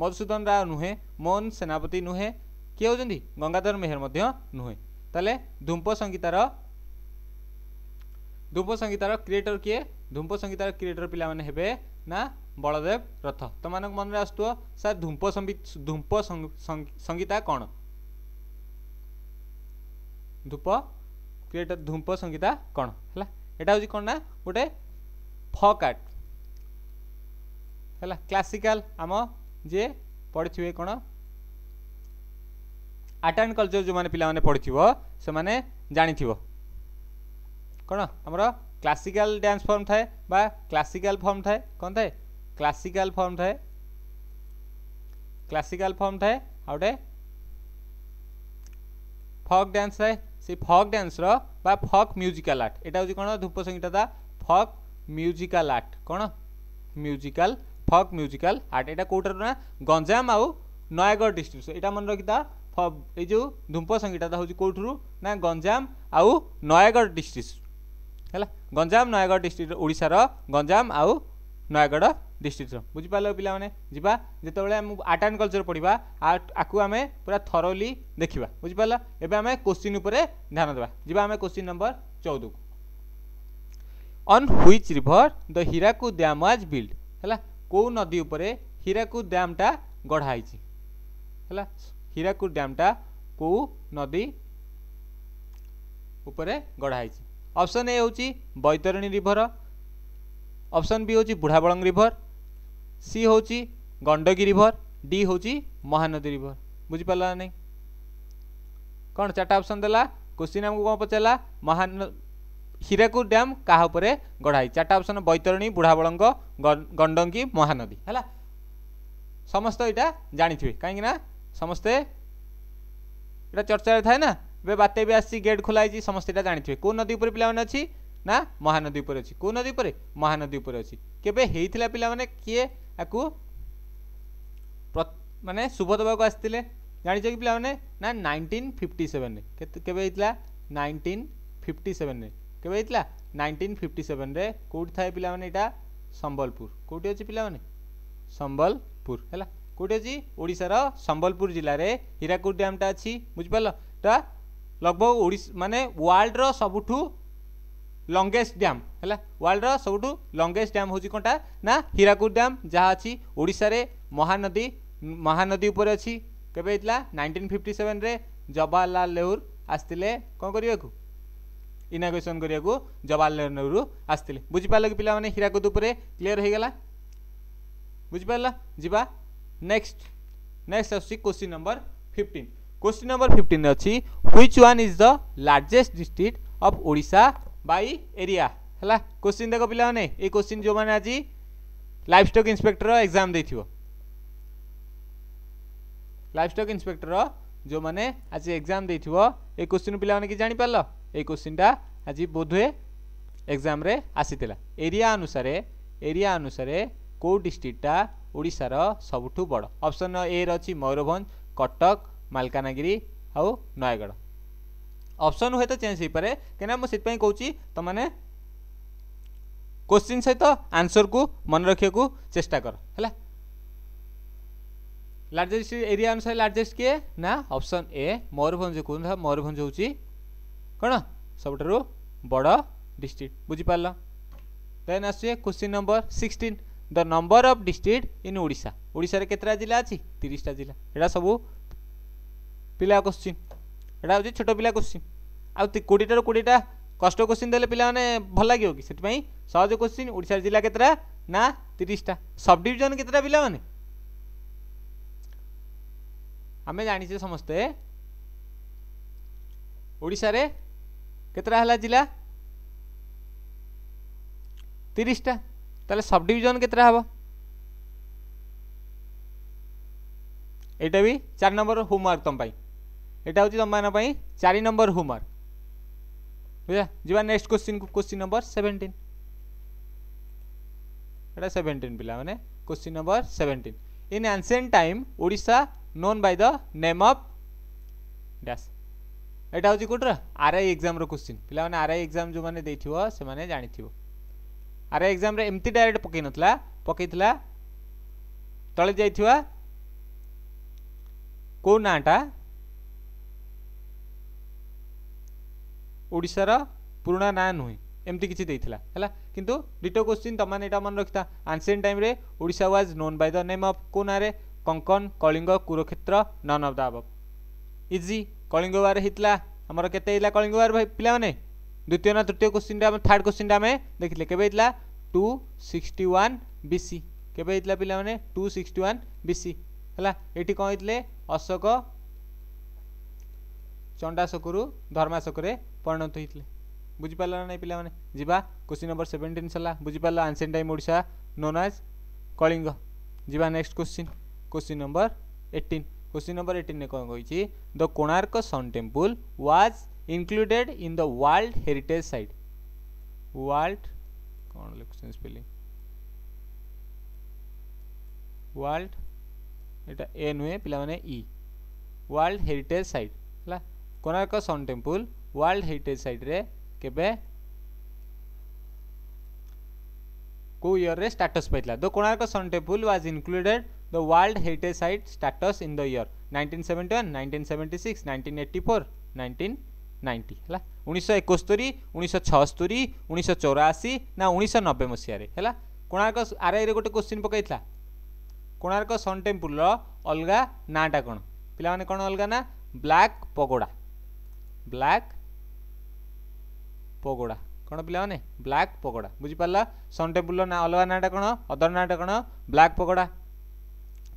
ମଧୁସୂଦନ ରାଓ ନୁହେଁ ମୋହନ ସେନାପତି ନୁହେଁ କିଏ ହେଉଛନ୍ତି ଗଙ୍ଗାଧର ମେହେର ମଧ୍ୟ ନୁହେଁ ତାହେଲେ ଧୂମ୍ପ ସଂଗୀତାର ଧୂମ୍ପ ସଂଗୀତାର କ୍ରିଏଟର କିଏ ଧୂମ୍ପ ସଂଗୀତାର କ୍ରିଏଟର ପିଲାମାନେ ହେବେ ନା ବଳଦେବ ରଥ ତମମାନଙ୍କୁ ମନରେ ଆସୁଥିବ ସାର୍ ଧୂମ୍ପ ଧୂମ୍ପ ସଂଗୀତା କ'ଣ ଧୂପ କ୍ରିଏଟର ଧୂମ୍ପ ସଂଗୀତା କ'ଣ ହେଲା ଏଇଟା ହେଉଛି କ'ଣ ନା ଗୋଟେ ଫକ୍ ଆର୍ଟ ହେଲା କ୍ଲାସିକାଲ ଆମ ଯିଏ ପଢ଼ିଥିବେ କ'ଣ ଆର୍ଟ ଆଣ୍ଡ କଲଚର ଯେଉଁମାନେ ପିଲାମାନେ ପଢ଼ିଥିବ ସେମାନେ ଜାଣିଥିବ କ'ଣ ଆମର କ୍ଲାସିକାଲ ଡ୍ୟାନ୍ସ ଫର୍ମ ଥାଏ ବା କ୍ଲାସିକାଲ ଫର୍ମ ଥାଏ କ'ଣ ଥାଏ କ୍ଲାସିକାଲ ଫର୍ମ ଥାଏ କ୍ଲାସିକାଲ ଫର୍ମ ଥାଏ ଆଉ ଗୋଟେ ଫକ୍ ଡ୍ୟାନ୍ସ ଥାଏ ସେ ଫକ୍ ଡ୍ୟାନ୍ସର ବା ଫକ୍ ମ୍ୟୁଜିକାଲ ଆର୍ଟ ଏଇଟା ହେଉଛି କ'ଣ ଧୂପ ସଂହିତା ଫକ୍ ମ୍ୟୁଜିକାଲ ଆର୍ଟ କ'ଣ ମ୍ୟୁଜିକାଲ ଫକ୍ ମ୍ୟୁଜିକାଲ ଆର୍ଟ ଏଇଟା କେଉଁଠାରୁ ନା ଗଞ୍ଜାମ ଆଉ ନୟାଗଡ଼ ଡିଷ୍ଟ୍ରିକ୍ଟ ଏଇଟା ମନେ ରଖିଥା ଏଇ ଯେଉଁ ଧୂମ୍ପ ସଙ୍ଗୀତଟା ହେଉଛି କେଉଁଠାରୁ ନା ଗଞ୍ଜାମ ଆଉ ନୟାଗଡ଼ ଡିଷ୍ଟ୍ରିକ୍ଟ ହେଲା ଗଞ୍ଜାମ ନୟାଗଡ଼ ଡିଷ୍ଟ୍ରିକ୍ଟ ଓଡ଼ିଶାର ଗଞ୍ଜାମ ଆଉ ନୟାଗଡ଼ ଡିଷ୍ଟ୍ରିକ୍ଟର ବୁଝିପାରିଲ ପିଲାମାନେ ଯିବା ଯେତେବେଳେ ଆମେ ଆର୍ଟ ଆଣ୍ଡ କଲଚର ପଢ଼ିବା ଆକୁ ଆମେ ପୁରା ଥରୋଲି ଦେଖିବା ବୁଝିପାରିଲ ଏବେ ଆମେ କୋଶ୍ଚିନ୍ ଉପରେ ଧ୍ୟାନ ଦେବା ଯିବା ଆମେ କୋଶ୍ଚିନ୍ ନମ୍ବର ଚଉଦକୁ on which river the Hirakud dam was build ହେଲା कौ नदी उपरे हीराकूद डैमटा गढ़ाई है हीराकूद डैमटा कौ नदी उपरे गढ़ाई ऑप्शन ए हूँ बैतरणी रिभर ऑप्शन बी हूँ बुढ़ाबलंग रिभर सी हूँ गंडकी रिभर डी हूँ महानदी रिभर बुझिपाल नहीं कौन चार्टा ऑप्शन देला क्वेश्चन आमको कौन पचारा महान হীরাকুদ ড্যাম কাহা উপরে গড়া হয়েছে চারটা অপশন বৈতরণী বুড়াবলঙ্গ গণ্ডঙ্গি মহানদী হ্যাঁ সমস্ত এটা জাঁথিবে কিন্তু না সমস্তে এটা চর্চার থাকে না এবার বাত্যা বি আসছে গেট খোলা হয়েছে সমস্ত এটা জাঁথিবে কেউ নদী উপরে পিলা অছি না মহানদী উপরে অছি কেউ নদী উপরে মহানদী উপরে অছি কেবে হয়েছিল পিলা মানে কি আকু মানে শুভ দেওয়া আসলে জাঁচ কি পিলা মানে না নাইনটিন ফিফটি সেভেন কেবে হয়েছিল নাইনটিন ফিফটি সেভেন କେବେ ହେଇଥିଲା नाइंटीन फिफ्टी सेवेन କେଉଁଠି ଥାଏ ପିଲାମାନେ ଏଇଟା ସମ୍ବଲପୁର କେଉଁଠି ଅଛି ପିଲାମାନେ ସମ୍ବଲପୁର ହେଲା କେଉଁଠି ଅଛି ଓଡ଼ିଶାର ସମ୍ବଲପୁର ଜିଲ୍ଲାରେ ହୀରାକୁଦ ଡ୍ୟାମ୍ଟା ଅଛି ବୁଝିପାରିଲ ଏଇଟା लगभग मानने माने वर्ल्ड लंगेस्ट डैम है वर्ल्ड रो लंगेस्ट डैम होची कौटा ना हीराकूद डैम जहाँ अच्छी ओडिशा महानदी महानदी ऊपर अच्छी फिफ्टी 1957 रे जवाहरलाल नेहरू आसते कौन करिया को इनाग्रेसन करा जवाहरलाल नेहरू आसते बुझिपार कि पाने हीराकुद क्लीयर हो गला बुझिपार जीवा नेक्स्ट नेक्स्ट आस question number fifteen question number fifteen अच्छी which one is the largest district of Odisha by area है क्वेश्चन देख पाने ये क्वेश्चन जो मैंने आज लाइफ स्टक् इन्स्पेक्टर एग्जाम दे लाइफ स्टक् इन्स्पेक्टर जो मैंने आज एग्जाम दे क्वेश्चन पाने जापार এই কোশ্চিনটা আজি বোধহয় এক্সামে আসি এরিয়া অনুসারে এরিয়া অনুসারে কেউ ডিস্ট্রিক্টটা ওড়শার সবুঠু বড় অপশন এ রয়েছে ময়ূরভঞ্জ কটক মালকানগিরি আউ নয়গড় অপশন হয়তো চেঞ্জ হয়ে পড়ে কেন সে কৌচি তোমাদের কোশ্চিন সহ আনসর কু মনে রাখবে চেষ্টা কর হল লার্জেস্ট এরিয়া অনুসারে লার্জেস্ট কি না অপশন এ ময়ূরভঞ্জ কু ময়ূরভঞ্জ হচ্ছে कौन सब बड़ डिस्ट्रिक्ट बुझिपाल देन आस question number sixteen the number of district in Odisha ओडे के जिला अच्छी तीसटा जिला यहाँ सब पिला क्वेश्चन यहाँ हूँ छोट पा क्वेश्चन आ कोड़ेटर कोड़ेटा कष्ट क्वेश्चन देने पे भल लगे से सहज क्वेश्चन ओडार जिला केतटा ना तीसटा सब डिजन के पाने आम जाचे समस्ते ओडे କେତେଟା ହେଲା ଜିଲ୍ଲା ତିରିଶଟା ତାହେଲେ ସବ୍ ଡିଭିଜନ୍ କେତେଟା ହେବ ଏଇଟା ବି ଚାରି ନମ୍ବର ହୋମୱାର୍କ ତୁମ ପାଇଁ ଏଇଟା ହେଉଛି ତୁମମାନଙ୍କ ପାଇଁ ଚାରି ନମ୍ବର ହୋମୱାର୍କ ବୁଝିଲା ଯିବା ନେକ୍ସଟ କୋଶ୍ଚିନ୍କୁ କୋଶ୍ଚିନ୍ ନମ୍ବର ସେଭେଣ୍ଟିନ୍ ଏଇଟା ସେଭେଣ୍ଟିନ୍ ପିଲାମାନେ question number seventeen in ancient time Odisha known by the name of dash এটা ହେଉଛି କେଉଁଟା ଆର୍ ଆଇ ଏକ୍ଜାମ୍ର କୋଶ୍ଚିନ୍ ପିଲାମାନେ ଆର୍ ଆଇ ଏକ୍ଜାମ୍ ଯେଉଁମାନେ ଦେଇଥିବ ସେମାନେ ଜାଣିଥିବ ଆର୍ ଆଇ ଏକ୍ଜାମ୍ରେ ଏମିତି ଡାଇରେକ୍ଟ ପକାଇ ନଥିଲା ପକାଇଥିଲା ତଳେ ଯାଇଥିବା କେଉଁ ନାଁଟା ଓଡ଼ିଶାର ପୁରୁଣା ନାଁ ନୁହେଁ ଏମିତି କିଛି ଦେଇଥିଲା ହେଲା କିନ୍ତୁ ଡିଟୋ କୋଶ୍ଚିନ୍ ତମମାନେ ଏଇଟା ମନେ ରଖିଥା ଆନ୍ସିଏଣ୍ଟ ଟାଇମ୍ରେ Odisha was known by the name of କେଉଁ ନାଁରେ Konkan Kalinga Kurukshetra none of the above ଇଜି কলিঙ্গ বার হয়েছিল আমার কেতে হয়েছিল কলিঙ্গ বার ভাই পিলামানে দ্বিতীয় না তৃতীয় কোশ্চিনটা আমি থার্ড কোশ্চিনটা আমি দেখিলে কেবে হয়েছিল টু সিক্সটি ওয়ান বিসি কেবে হয়েছিল পিলামানে টু সিক্সটি ওয়ান বিসি ହେଲା ଏଠି କ'ଣ ହେଇଥିଲେ ଅଶୋକ ଚଣ୍ଡାଶୋକରୁ ଧର୍ମାଶୋକରେ ପରିଣତ ହେଇଥିଲେ ବୁଝିପାରିଲା ନା ନାହିଁ ପିଲାମାନେ ଯିବା କୋଶ୍ଚିନ୍ ନମ୍ବର ସେଭେଣ୍ଟିନ୍ ସରିଲା ବୁଝିପାରିଲ ancient time Odisha known as Kalinga ଯିବା next question question number eighteen question number eighteen में कौन कही the Konark sun temple was included in the world heritage site world कौन लिखे स्पेलींग वर्ल्ड यहाँ ए नुहे पे इ वर्ल्ड हेरिटेज सैट है Konark sun temple world heritage सैट्रे के कौ इयर में स्टाटस पाइला the Konark sun temple was included the World Heritage Site status in the year 1971, 1976, 1984, 1990 ହେଲା ଉଣେଇଶହ ଏକସ୍ତରୀ ଉଣେଇଶହ ଛଅସ୍ତରୀ ଉଣେଇଶହ ଚଉରାଅଶୀ ନା ଉଣେଇଶହ ନବେ ମସିହାରେ ହେଲା କୋଣାର୍କ ଆର୍ଆଇରେ ଗୋଟେ କୋଶ୍ଚିନ୍ ପକାଇଥିଲା କୋଣାର୍କ ସନ୍ ଟେମ୍ପୁଲର ଅଲଗା ନାଁଟା କ'ଣ ପିଲାମାନେ କ'ଣ ଅଲଗା ନା ବ୍ଲାକ୍ ପଗୋଡ଼ା ବ୍ଲାକ୍ ପଗୋଡ଼ା କ'ଣ ପିଲାମାନେ ବ୍ଲାକ୍ ପଗୋଡ଼ା ବୁଝିପାରିଲା ସନ୍ ଟେମ୍ପୁଲର ନାଁ ଅଲଗା ନାଁଟା କ'ଣ ଅଦର ନାଁଟା କ'ଣ ବ୍ଲାକ୍ ପଗୋଡ଼ା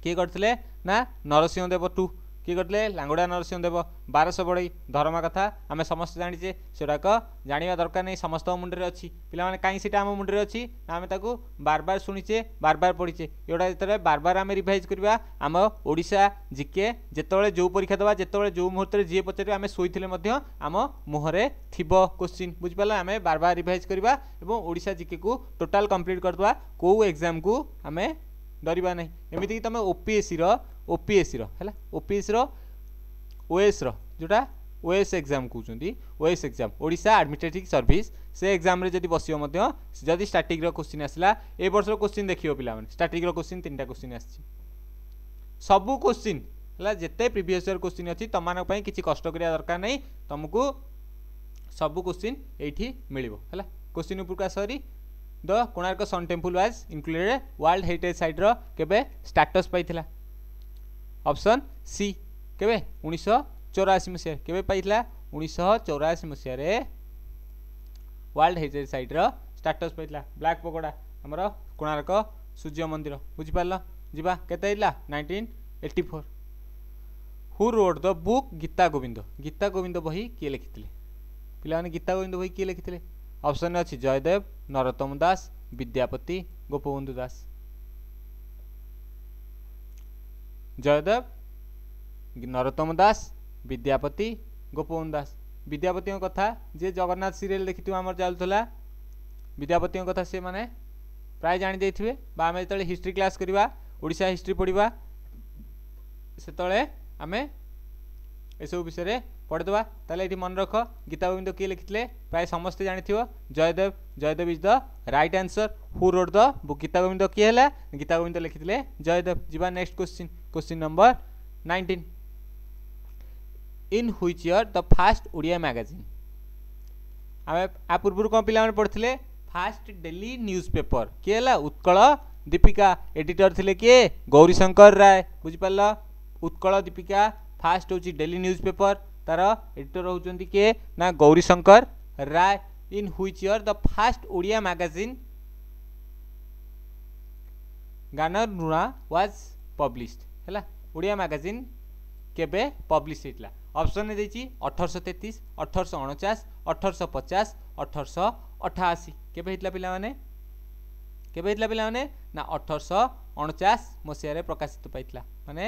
କିଏ କରିଥିଲେ ନା ନରସିଂହ ଦେବ ଟୁ କିଏ କରିଥିଲେ ଲାଙ୍ଗୁଡ଼ା ନରସିଂହ ଦେବ ବାରଶହ ବଢ଼େଇ ଧର୍ମା କଥା ଆମେ ସମସ୍ତେ ଜାଣିଛେ ସେଗୁଡ଼ାକ ଜାଣିବା ଦରକାର ନାହିଁ ସମସ୍ତଙ୍କ ମୁଣ୍ଡରେ ଅଛି ପିଲାମାନେ କାହିଁ ସେଇଟା ଆମ ମୁଣ୍ଡରେ ଅଛି ନା ଆମେ ତାକୁ ବାରବାର ଶୁଣିଛେ ବାରବାର ପଢ଼ିଛେ ଏଗୁଡ଼ା ଯେତେବେଳେ ବାରବାର ଆମେ ରିଭାଇଜ୍ କରିବା ଆମ ଓଡ଼ିଶା ଜିକେ ଯେତେବେଳେ ଯେଉଁ ପରୀକ୍ଷା ଦେବା ଯେତେବେଳେ ଯେଉଁ ମୁହୂର୍ତ୍ତରେ ଯିଏ ପଚାରିବ ଆମେ ଶୋଇଥିଲେ ମଧ୍ୟ ଆମ ମୁହଁରେ ଥିବ କୋଶ୍ଚିନ୍ ବୁଝିପାରିଲେ ଆମେ ବାରବାର ରିଭାଇଜ୍ କରିବା ଏବଂ ଓଡ଼ିଶା ଜିକେକୁ ଟୋଟାଲ୍ କମ୍ପ୍ଲିଟ୍ କରିଦେବା କେଉଁ ଏକ୍ଜାମ୍କୁ ଆମେ ଡରିବା ନାହିଁ ଏମିତିକି ତୁମେ ଓପିଏସ୍ସିର ଓପିଏସ୍ସିର ହେଲା ଓପିଏସ୍ସିର ଓଏସ୍ର ଯେଉଁଟା ওএস এক্সাম কুচি OS exam Odisha administrative service সে এক্সামে যদি বসব যদি স্টাটিক্র কোশ্চিন আসলা এ বর্ষর কোশ্চিন দেখব পিলামানে স্টাটিক্র কোশ্চিন তিনটা কোশ্চিন আসছে সবু কোশ্চিন হল যেতে প্রিভিয়স ইয়ার কোশ্চিন অছি তোমাদের কিছু কষ্ট করা দরকার নাই তোমাকে সবু কোশ্চিন এইটি মিলব হল কোশ্চিন উপরক আসরি the Konark sun temple was included world heritage ସାଇଟ୍ର କେବେ ଷ୍ଟାଟସ୍ ପାଇଥିଲା ଅପସନ୍ ସି କେବେ ଉଣେଇଶହ ଚଉରାଅଶୀ ମସିହାରେ କେବେ ପାଇଥିଲା ଉଣେଇଶହ ଚଉରାଅଶୀ ମସିହାରେ ୱାର୍ଲଡ ହେରିଟେଜ୍ ସାଇଟ୍ର ଷ୍ଟାଟସ୍ ପାଇଥିଲା ବ୍ଲାକ୍ ପକୋଡ଼ା ଆମର କୋଣାର୍କ ସୂର୍ଯ୍ୟ ମନ୍ଦିର ବୁଝିପାରିଲ ଯିବା କେତେ ହେଇଥିଲା nineteen eighty four who wrote the book Gita Govinda Gita Govinda ବହି କିଏ ଲେଖିଥିଲେ ପିଲାମାନେ ଗୀତା ଗୋବିନ୍ଦ ବହି କିଏ ଲେଖିଥିଲେ অপশন এ জয়দেব নরতমদাস বিদ্যাপতি গোপবিন্দুদাস জয়দেব নরতমদাস বিদ্যাপতি গোপবিন্দুদাস বিদ্যাপতির কথা যে জগন্নাথ সিরিয়াল দেখিতু আমর চালতলা বিদ্যাপতির কথা সে মানে প্রায় জানি দেতিবে বা আমি তলে হিস্ট্রি ক্লাস করিবা ওড়িশা হিস্ট্রি পড়িবা সে তলে আমি এই সব বিষয়ে पढ़ तले ये मन रख गीतागोविंद किए लिखी थे प्राय समस्ते जान थो Jayadev Jayadev is the right answer who wrote the book Gitagovinda किए है गीतागोविंद लिखी थे जयदेव जीवा next question question number nineteen in which year the first Odia magazine आम आ पूर्व कौन पे पढ़ते फास्ट डेली न्यूज पेपर किए है उत्कल दीपिका एडिटर थे किए गौरीशंकर राय बुझिपार उत्कल दीपिका फास्ट हूँ डेली न्यूज पेपर तार एडिटर हुन्छ किए ना Gouri Shankar Ray in which year the first Odia magazine गानर नुआ व्वाज पब्लीश है ओडिया म्यागाजिन के पब्लिस हुन्छ अप्सन दिन्छ अठर शेतिस अठर श अनचास अठर श पचास अठर श अठासी केप अठर अठरश अणचाश मसीह प्रकाशित पाई अठर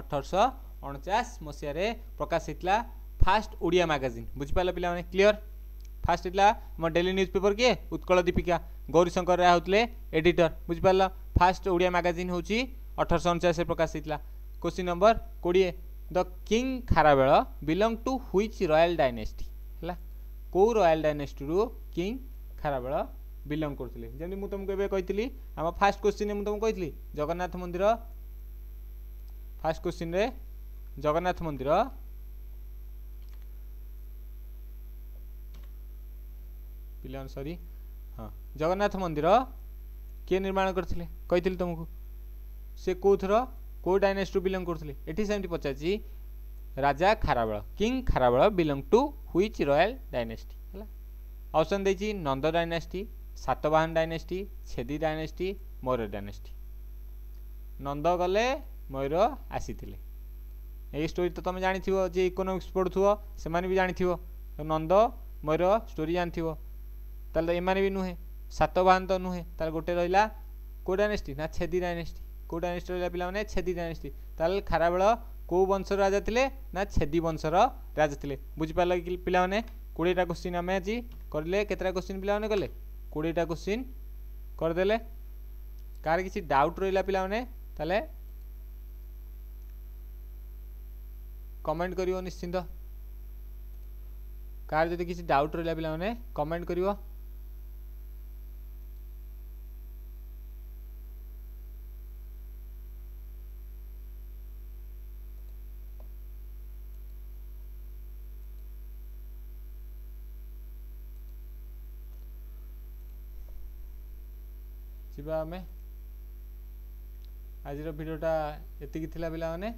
अठरश अणचाश मसीह प्रकाश होता ফার্স্ট ওড়িয়া ম্যাগাজিন বুঝিপার পিলামানে ক্লিয়র ফার্স্ট হইলা আমার ডেলি নিউজ পেপর কি উৎকল দীপিকা গৌরীশঙ্কর রায় হচ্ছে এডিটর বুঝিপার ফার্স্ট ওড়িয়া ম্যাগাজিন হচ্ছে অঠরশ অনচাশে প্রকাশ হয়েছিল কোশ্চিন নম্বর কোড়িয়ে the king Kharavela belong to which royal dynasty হল কেউ রয়াল ডাইনেস্টিরু কিং খারাবেল বিলং করুলে যেমনি মু তোমাকে এবার কইলি আমার ফার্স্ট কোশ্চিনে মু তোমাকে কইলি জগন্নাথ মন্দির ফার্স্ট কোশ্চিনে জগন্নাথ মন্দির ପିଲାମାନେ ସରି ହଁ ଜଗନ୍ନାଥ ମନ୍ଦିର କିଏ ନିର୍ମାଣ କରିଥିଲେ କହିଥିଲି ତୁମକୁ ସେ କେଉଁଥର କେଉଁ ଡାଇନେଷ୍ଟିରୁ ବିଲଙ୍ଗ କରୁଥିଲେ ଏଠି ସେମିତି ପଚାରିଛି ରାଜା Kharavela king Kharavela belong to which royal dynasty ହେଲା ଅପସନ୍ ଦେଇଛି Nanda dynasty Satavahana dynasty Chedi dynasty Mayura dynasty Nanda ଗଲେ ମୟୂର ଆସିଥିଲେ ଏଇ ଷ୍ଟୋରି ତ ତୁମେ ଜାଣିଥିବ ଯିଏ ଇକୋନୋମିକ୍ସ ପଢ଼ୁଥିବ ସେମାନେ ବି ଜାଣିଥିବ ନନ୍ଦ ମୟୂର ଷ୍ଟୋରି ଜାଣିଥିବ तो तेने भी नुहे सतवाहन तो नुहे गोटे रहा कौ डायनेटी ना छेदी डायनेटी कौ डायनेटी रहा पाला छेदी डायनेटी तेल खाराबेल कौ वंशर राजा थे ना छेदी वंशर राजा थे बुझिपारे पाने कोड़ेटा क्वेश्चन आम आज करें कत क्वेश्चन पे कले कोड़ेटा क्वेश्चन करदे कार किसी डाउट रहा पाने कमेंट कर निश्चिंत कार जो किसी डाउट रहा पाने कमेंट कर ଯିବା ଆମେ ଆଜିର ଭିଡ଼ିଓଟା ଏତିକି ଥିଲା ପିଲାମାନେ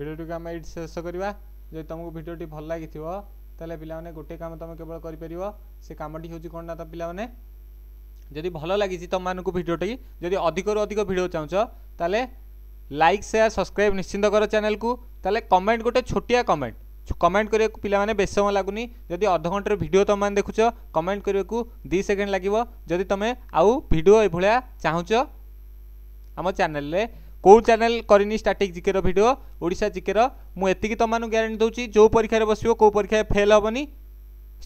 ভিডিওটিকে আমি এটি শেষ করা যদি তোমাকে ভিডিওটি ভাল লাগিথিব তাহলে পিলামানে গোটে কাম তুমি কেবল করিপারিব সে কামটি হচ্ছে কোণ না তো পিলামানে যদি ভাল লাগিছি তোমাকে ভিডিওটি যদি অধিকর অধিক ভিডিও চাহুছ তাহলে লাইক সেয়ার সবসক্রাইব নিশ্চিন্ত কর চ্যানেলকু তাহলে কমেন্ট গোটে ছোটিয়া কমেন্ট কমেন্ট করা পিলামানে বেশ সময় লাগুনি যদি অধঘণ্টার ভিডিও তুমি দেখুছ কমেন্ট করা দুই সেকেন্ড লাগিব যদি তুমি আউ ভিডিও এভাবে চাহুছ আমার চ্যানেলে কেউ চ্যানেল করিনি স্টাটিক জিকের ভিডিও ওড়শা জিকের মু এতিকি তোমাকে গ্যারেটি দেছি যে পরীক্ষায় বসব কেউ পরীক্ষায় ফেল হবনি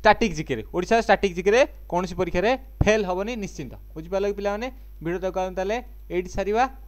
স্টাটিক জিকের ওড়শা স্টাটিক জিকের কৌশি পরীক্ষায় ফেল হবনি নিশ্চিন্ত বুঝিপার পিলা মানে ভিডিওটা তাহলে এইটি সারা